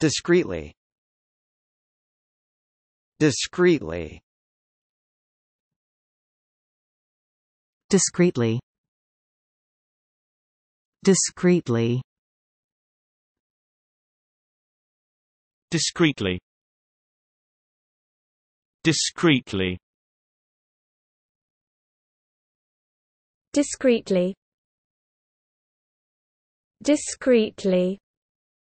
discreetly discreetly discreetly discreetly discreetly discreetly discreetly discreetly